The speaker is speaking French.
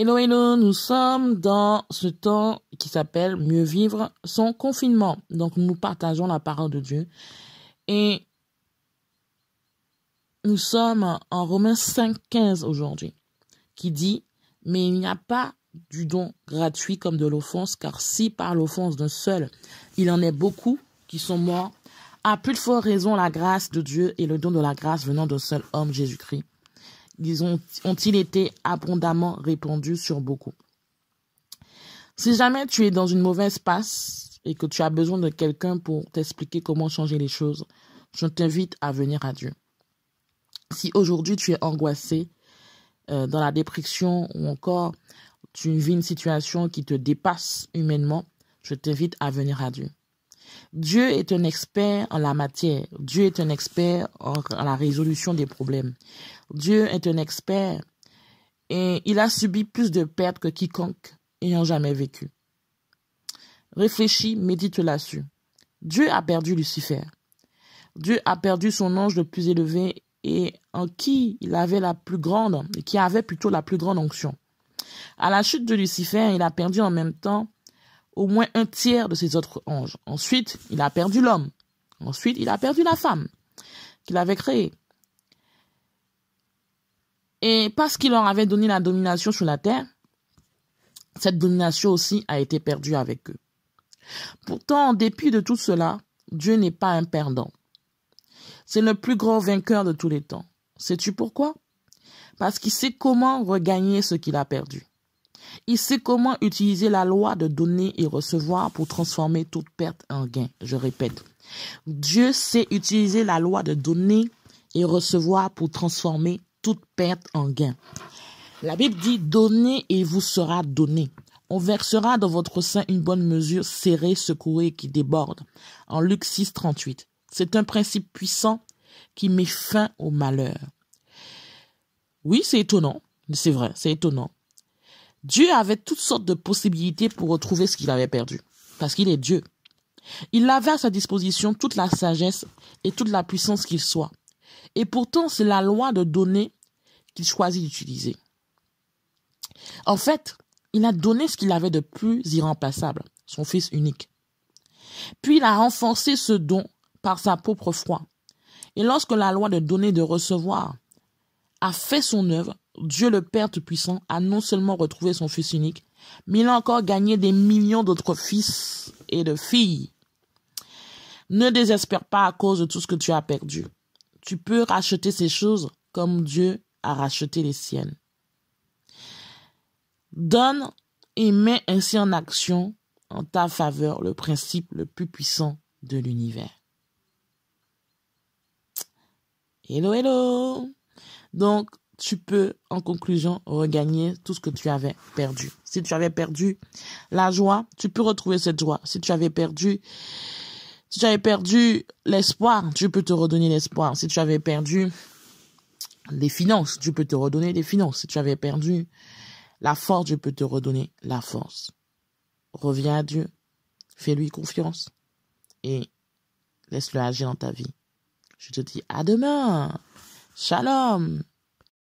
Hello, hello, nous sommes dans ce temps qui s'appelle Mieux vivre sans confinement. Donc, nous partageons la parole de Dieu. Et nous sommes en Romains 5.15 aujourd'hui, qui dit Mais il n'y a pas du don gratuit comme de l'offense, car si par l'offense d'un seul, il en est beaucoup qui sont morts, à plus de fois raison la grâce de Dieu et le don de la grâce venant d'un seul homme, Jésus-Christ, Disons ont, ils été abondamment répandus sur beaucoup. Si jamais tu es dans une mauvaise passe et que tu as besoin de quelqu'un pour t'expliquer comment changer les choses, je t'invite à venir à Dieu. Si aujourd'hui tu es angoissé, euh, dans la dépression ou encore tu vis une situation qui te dépasse humainement, je t'invite à venir à Dieu. Dieu est un expert en la matière. Dieu est un expert en, la résolution des problèmes. Dieu est un expert et il a subi plus de pertes que quiconque ayant jamais vécu. Réfléchis, médite là-dessus. Dieu a perdu Lucifer. Dieu a perdu son ange le plus élevé et en qui il avait la plus grande, qui avait plutôt la plus grande onction. À la chute de Lucifer, il a perdu en même temps au moins un tiers de ses autres anges. Ensuite, il a perdu l'homme. Ensuite, il a perdu la femme qu'il avait créée. Et parce qu'il leur avait donné la domination sur la terre, cette domination aussi a été perdue avec eux. Pourtant, en dépit de tout cela, Dieu n'est pas un perdant. C'est le plus grand vainqueur de tous les temps. Sais-tu pourquoi Parce qu'il sait comment regagner ce qu'il a perdu. Il sait comment utiliser la loi de donner et recevoir pour transformer toute perte en gain. Je répète, Dieu sait utiliser la loi de donner et recevoir pour transformer toute perte en gain. La Bible dit, donnez et vous sera donné. On versera dans votre sein une bonne mesure serrée, secouée qui déborde. En Luc 6, 38. C'est un principe puissant qui met fin au malheur. Oui, c'est étonnant. C'est vrai, c'est étonnant. Dieu avait toutes sortes de possibilités pour retrouver ce qu'il avait perdu, parce qu'il est Dieu. Il avait à sa disposition toute la sagesse et toute la puissance qu'il soit. Et pourtant, c'est la loi de donner qu'il choisit d'utiliser. En fait, il a donné ce qu'il avait de plus irremplaçable, son fils unique. Puis il a renforcé ce don par sa propre foi. Et lorsque la loi de donner et de recevoir a fait son œuvre, Dieu le Père Tout-Puissant a non seulement retrouvé son fils unique, mais il a encore gagné des millions d'autres fils et de filles. Ne désespère pas à cause de tout ce que tu as perdu. Tu peux racheter ces choses comme Dieu a racheté les siennes. Donne et mets ainsi en action en ta faveur le principe le plus puissant de l'univers. Hello, hello. Donc, tu peux, en conclusion, regagner tout ce que tu avais perdu. Si tu avais perdu la joie, tu peux retrouver cette joie. Si tu avais perdu, si tu avais perdu l'espoir, tu peux te redonner l'espoir. Si tu avais perdu les finances, tu peux te redonner les finances. Si tu avais perdu la force, tu peux te redonner la force. Reviens à Dieu. Fais-lui confiance. Et laisse-le agir dans ta vie. Je te dis à demain. Shalom.